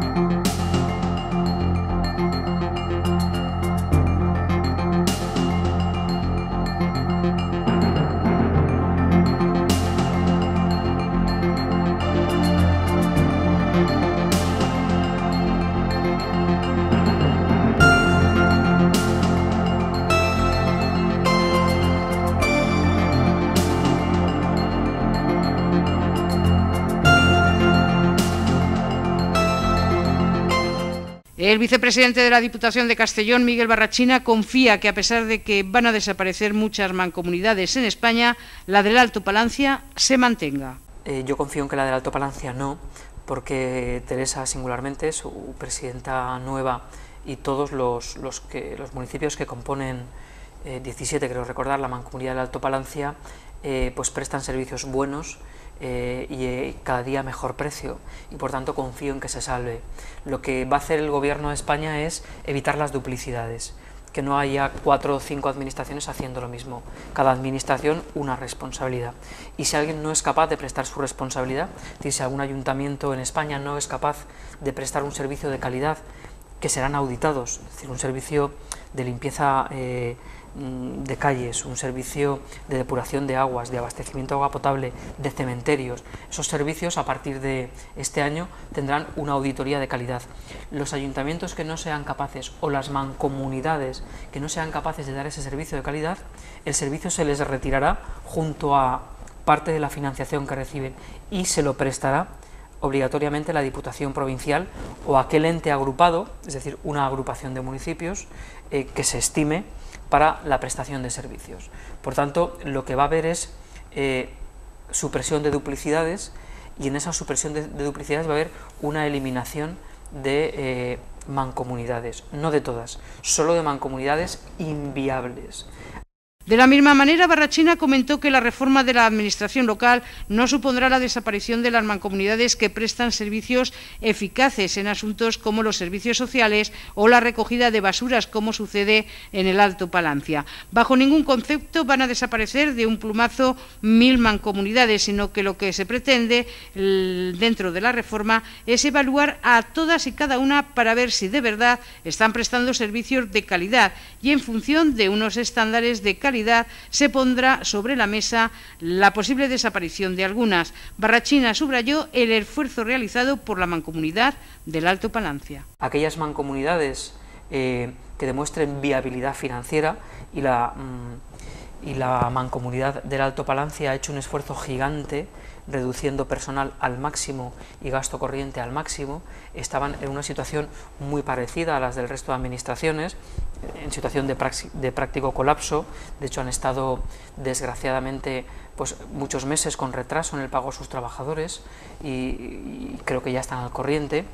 Thank you. El vicepresidente de la Diputación de Castellón, Miguel Barrachina, confía que a pesar de que van a desaparecer muchas mancomunidades en España, la del Alto Palancia se mantenga. Eh, yo confío en que la del Alto Palancia no, porque Teresa singularmente, su presidenta nueva y todos los, municipios que componen 17, eh, creo recordar, la mancomunidad del Alto Palancia, eh, pues prestan servicios buenos eh, y eh, cada día mejor precio y por tanto confío en que se salve. Lo que va a hacer el gobierno de España es evitar las duplicidades, que no haya cuatro o cinco administraciones haciendo lo mismo, cada administración una responsabilidad. Y si alguien no es capaz de prestar su responsabilidad, si algún ayuntamiento en España no es capaz de prestar un servicio de calidad, que serán auditados, es decir, un servicio de limpieza eh, Mm, de calles, un servicio de depuración de aguas, de abastecimiento de agua potable, de cementerios. Esos servicios a partir de este año tendrán una auditoría de calidad. Los ayuntamientos que no sean capaces o las mancomunidades que no sean capaces de dar ese servicio de calidad, el servicio se les retirará junto a parte de la financiación que reciben y se lo prestará obligatoriamente la Diputación Provincial o aquel ente agrupado, es decir, una agrupación de municipios eh, que se estime para la prestación de servicios. Por tanto, lo que va a haber es eh, supresión de duplicidades y en esa supresión de, duplicidades va a haber una eliminación de eh, mancomunidades, no de todas, solo de mancomunidades inviables. De la misma manera, Barrachina comentó que la reforma de la Administración local no supondrá la desaparición de las mancomunidades que prestan servicios eficaces en asuntos como los servicios sociales o la recogida de basuras, como sucede en el Alto Palancia. Bajo ningún concepto van a desaparecer de un plumazo mil mancomunidades, sino que lo que se pretende dentro de la reforma es evaluar a todas y cada una para ver si de verdad están prestando servicios de calidad y en función de unos estándares de calidad se pondrá sobre la mesa la posible desaparición de algunas. Barrachina subrayó el esfuerzo realizado por la mancomunidad del Alto Palancia. Aquellas mancomunidades eh, que demuestren viabilidad financiera y la... Mm, y la mancomunidad del Alto Palancia ha hecho un esfuerzo gigante reduciendo personal al máximo y gasto corriente al máximo, estaban en una situación muy parecida a las del resto de administraciones, en situación de, de práctico colapso, de hecho han estado desgraciadamente pues, muchos meses con retraso en el pago a sus trabajadores y, creo que ya están al corriente,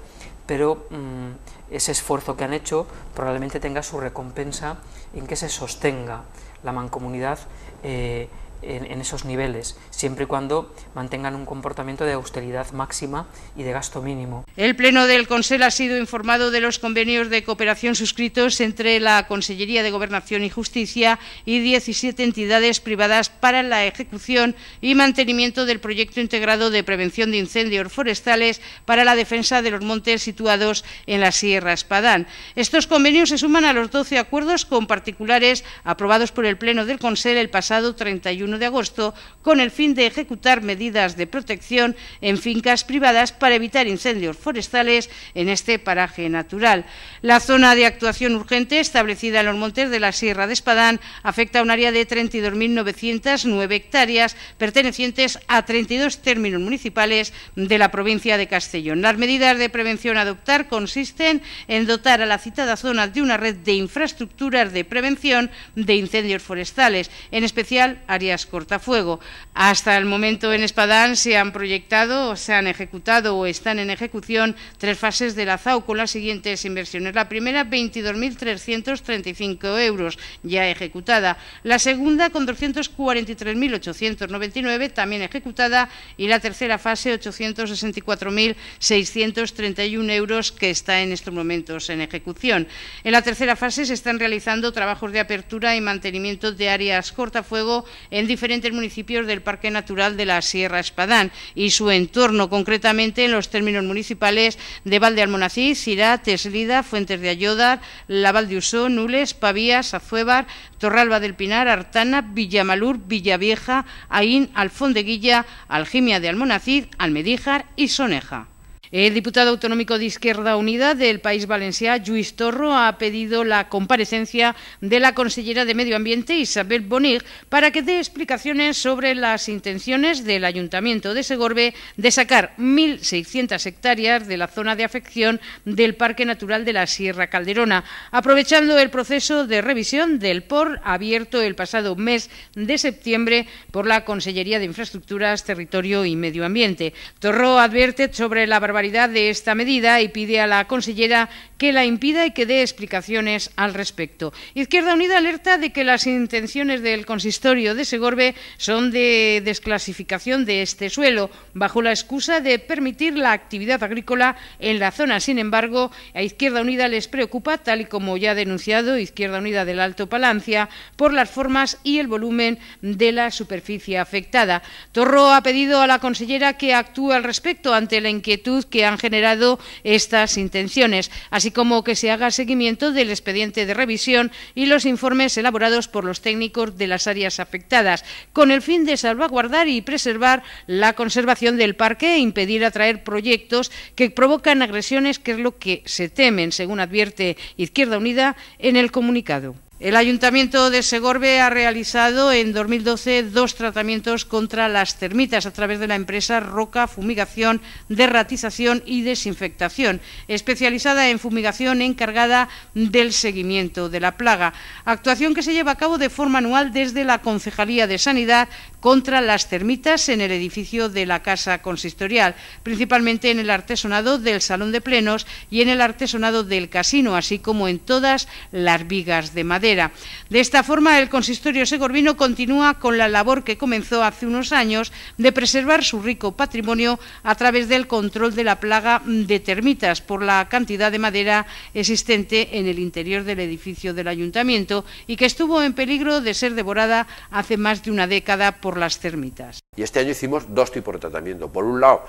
pero mm, ese esfuerzo que han hecho probablemente tenga su recompensa en que se sostenga la mancomunidad eh, en, esos niveles, siempre y cuando mantengan un comportamiento de austeridad máxima y de gasto mínimo. El Pleno del Consejo ha sido informado de los convenios de cooperación suscritos entre la Consellería de Gobernación y Justicia y 17 entidades privadas para la ejecución y mantenimiento del proyecto integrado de prevención de incendios forestales para la defensa de los montes situados en la Sierra Espadán. Estos convenios se suman a los 12 acuerdos con particulares aprobados por el Pleno del Consejo el pasado 31 de agosto con el fin de ejecutar medidas de protección en fincas privadas para evitar incendios forestales en este paraje natural. La zona de actuación urgente establecida en los montes de la Sierra de Espadán afecta a un área de 32.909 hectáreas pertenecientes a 32 términos municipales de la provincia de Castellón. Las medidas de prevención a adoptar consisten en dotar a la citada zona de una red de infraestructuras de prevención de incendios forestales, en especial áreas cortafuego. Hasta el momento en Espadán se han proyectado, o se han ejecutado o están en ejecución tres fases de la con las siguientes inversiones. La primera, 22.335 euros, ya ejecutada. La segunda, con 243.899, también ejecutada. Y la tercera fase, 864.631 euros, que está en estos momentos en ejecución. En la tercera fase se están realizando trabajos de apertura y mantenimiento de áreas cortafuego en diferentes municipios del Parque Natural de la Sierra Espadán y su entorno, concretamente en los términos municipales de Val de Almonacid, Sirá, Teslida, Fuentes de Ayodar, Laval de Usó, Nules, Pavías, Azuevar, Torralba del Pinar, Artana, Villamalur, Villavieja, Aín, Alfondeguilla, Aljimia de Almonacid, Almedíjar y Soneja. El eh, diputado autonómico de Izquierda Unida del País Valencià, Lluís Torro, ha pedido la comparecencia de la consellera de Medio Ambiente, Isabel Bonig, para que dé explicaciones sobre las intenciones del Ayuntamiento de Segorbe de sacar 1.600 hectáreas de la zona de afección del Parque Natural de la Sierra Calderona, aprovechando el proceso de revisión del POR abierto el pasado mes de septiembre por la Consellería de Infraestructuras, Territorio y Medio Ambiente. Torro advierte sobre la de esta medida y pide a la consellera que la impida y que dé explicaciones al respecto. Izquierda Unida alerta de que las intenciones del consistorio de Segorbe son de desclasificación de este suelo, bajo la excusa de permitir la actividad agrícola en la zona. Sin embargo, a Izquierda Unida les preocupa, tal y como ya ha denunciado Izquierda Unida del Alto Palancia, por las formas y el volumen de la superficie afectada. Torro ha pedido a la consellera que actúe al respecto ante la inquietud que han generado estas intenciones, así como que se haga seguimiento del expediente de revisión y los informes elaborados por los técnicos de las áreas afectadas, con el fin de salvaguardar y preservar la conservación del parque e impedir atraer proyectos que provocan agresiones, que es lo que se temen, según advierte Izquierda Unida en el comunicado. El Ayuntamiento de Segorbe ha realizado en 2012 dos tratamientos contra las termitas a través de la empresa Roca Fumigación, Derratización y Desinfectación, especializada en fumigación encargada del seguimiento de la plaga, actuación que se lleva a cabo de forma anual desde la Concejalía de Sanidad contra las termitas en el edificio de la Casa Consistorial, principalmente en el artesonado del Salón de Plenos y en el artesonado del Casino, así como en todas las vigas de madera. De esta forma, el consistorio segorbino continúa con la labor que comenzó hace unos años de preservar su rico patrimonio a través del control de la plaga de termitas por la cantidad de madera existente en el interior del edificio del ayuntamiento y que estuvo en peligro de ser devorada hace más de una década por las termitas. Y este año hicimos dos tipos de tratamiento. Por un lado,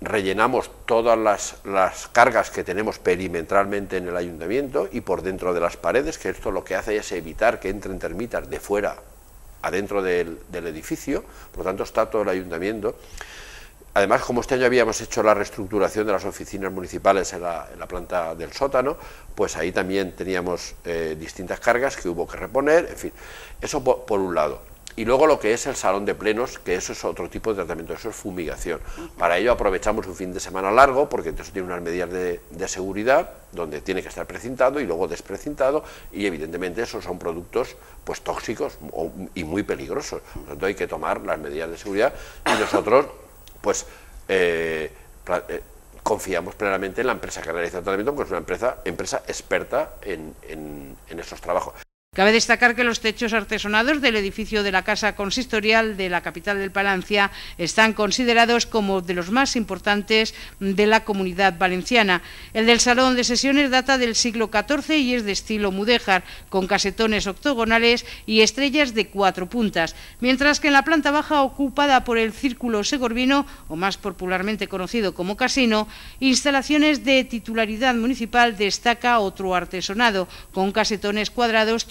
rellenamos todas las, las, cargas que tenemos perimetralmente en el ayuntamiento y por dentro de las paredes, que esto lo que hace es evitar que entren termitas de fuera adentro del, del edificio, por lo tanto está todo el ayuntamiento. Además, como este año habíamos hecho la reestructuración de las oficinas municipales en la, planta del sótano, pues ahí también teníamos eh, distintas cargas que hubo que reponer, en fin, eso por, por un lado y luego lo que es el salón de plenos, que eso es otro tipo de tratamiento, eso es fumigación. Para ello aprovechamos un fin de semana largo, porque eso tiene unas medidas de, seguridad, donde tiene que estar precintado y luego desprecintado, y evidentemente esos son productos pues tóxicos y muy peligrosos. Por lo tanto, hay que tomar las medidas de seguridad y nosotros, pues, eh, eh, confiamos plenamente en la empresa que realiza el tratamiento, que es una empresa, empresa experta en esos trabajos. Cabe destacar que los techos artesonados del edificio de la Casa Consistorial de la capital del Palancia están considerados como de los más importantes de la comunidad valenciana. El del Salón de Sesiones data del siglo XIV y es de estilo mudéjar, con casetones octogonales y estrellas de cuatro puntas, mientras que en la planta baja, ocupada por el Círculo Segorbino, o más popularmente conocido como Casino, instalaciones de titularidad municipal destaca otro artesonado, con casetones cuadrados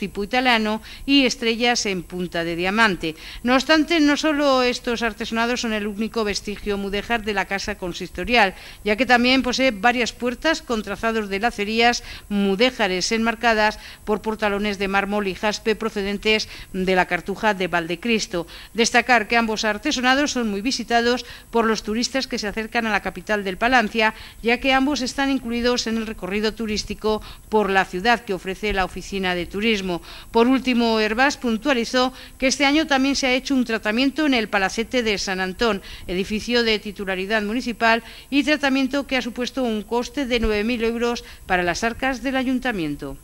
y estrellas en punta de diamante. No obstante, no solo estos artesonados son el único vestigio mudéjar de la casa consistorial, ya que también posee varias puertas con trazados de lacerías mudéjares enmarcadas por portalones de mármol y jaspe procedentes de la Cartuja de Valdecristo. Destacar que ambos artesonados son muy visitados por los turistas que se acercan a la capital del Palancia, ya que ambos están incluidos en el recorrido turístico por la ciudad que ofrece la Oficina de Turismo. Por último, Herbás puntualizó que este año también se ha hecho un tratamiento en el Palacete de San Antón, edificio de titularidad municipal, y tratamiento que ha supuesto un coste de 9.000 euros para las arcas del ayuntamiento.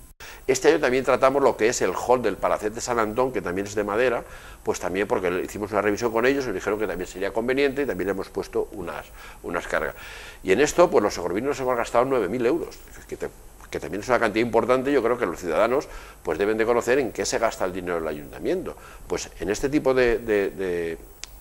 Este año también tratamos lo que es el hall del Palacete de San Antón, que también es de madera, pues también porque hicimos una revisión con ellos y dijeron que también sería conveniente y también le hemos puesto unas, cargas. Y en esto, pues los se hemos gastado 9.000 euros, que también es una cantidad importante, yo creo que los ciudadanos pues deben de conocer en qué se gasta el dinero del ayuntamiento. Pues en este tipo de,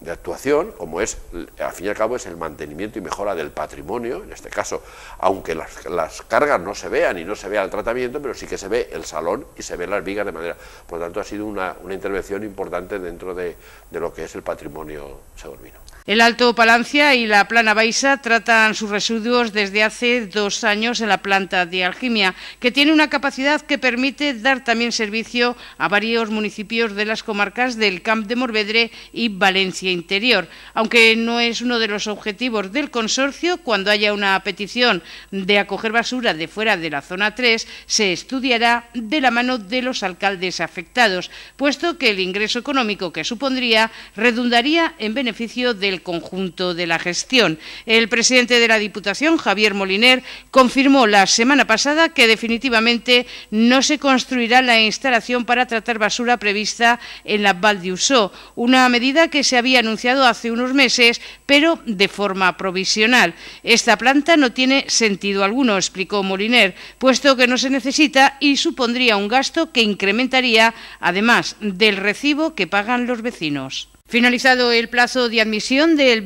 actuación, como es, al fin y al cabo, es el mantenimiento y mejora del patrimonio, en este caso, aunque las, cargas no se vean y no se vea el tratamiento, pero sí que se ve el salón y se ven las vigas de madera. Por lo tanto, ha sido una, intervención importante dentro de, lo que es el patrimonio sevillano el Alto Palancia y la Plana Baixa tratan sus residuos desde hace dos años en la planta de alquimia, que tiene una capacidad que permite dar también servicio a varios municipios de las comarcas del Camp de Morvedre y Valencia Interior. Aunque no es uno de los objetivos del consorcio, cuando haya una petición de acoger basura de fuera de la zona 3, se estudiará de la mano de los alcaldes afectados, puesto que el ingreso económico que supondría redundaría en beneficio de conjunto de la gestión. El presidente de la Diputación, Javier Moliner, confirmó la semana pasada que definitivamente no se construirá la instalación para tratar basura prevista en la Val de una medida que se había anunciado hace unos meses, pero de forma provisional. Esta planta no tiene sentido alguno, explicó Moliner, puesto que no se necesita y supondría un gasto que incrementaría, además del recibo que pagan los vecinos. Finalizado el plazo de admisión del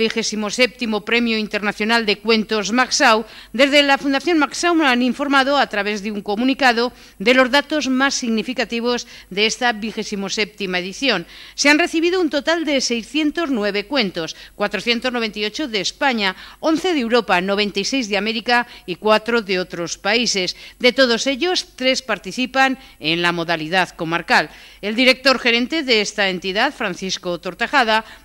séptimo Premio Internacional de Cuentos Maxau, desde la Fundación Maxau han informado a través de un comunicado de los datos más significativos de esta séptima edición. Se han recibido un total de 609 cuentos, 498 de España, 11 de Europa, 96 de América y 4 de otros países. De todos ellos, tres participan en la modalidad comarcal. El director gerente de esta entidad, Francisco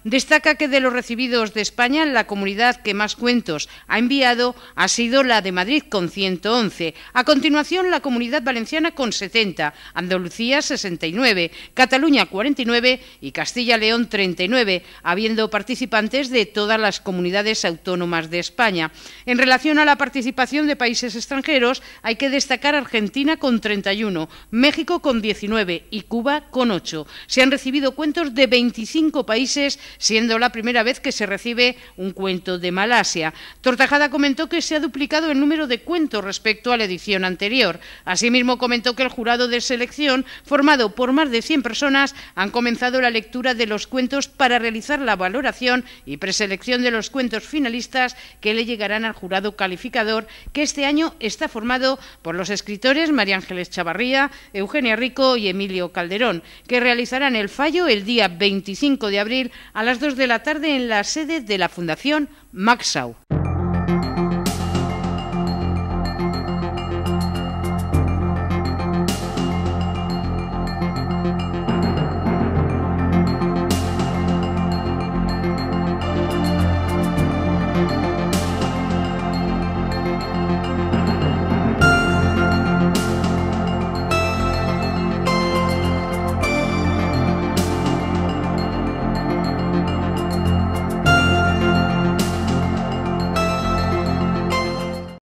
destaca que de los recibidos de España, la comunidad que más cuentos ha enviado ha sido la de Madrid con 111. A continuación, la comunidad valenciana con 70, Andalucía 69, Cataluña 49 y Castilla-León 39, habiendo participantes de todas las comunidades autónomas de España. En relación a la participación de países extranjeros, hay que destacar Argentina con 31, México con 19 y Cuba con 8. Se han recibido cuentos de 25 países países, siendo la primera vez que se recibe un cuento de Malasia. Tortajada comentó que se ha duplicado el número de cuentos respecto a la edición anterior. Asimismo, comentó que el jurado de selección, formado por más de 100 personas, han comenzado la lectura de los cuentos para realizar la valoración y preselección de los cuentos finalistas que le llegarán al jurado calificador, que este año está formado por los escritores María Ángeles Chavarría, Eugenia Rico y Emilio Calderón, que realizarán el fallo el día 25 de abril abril a las 2 de la tarde en la sede de la Fundación Maxau.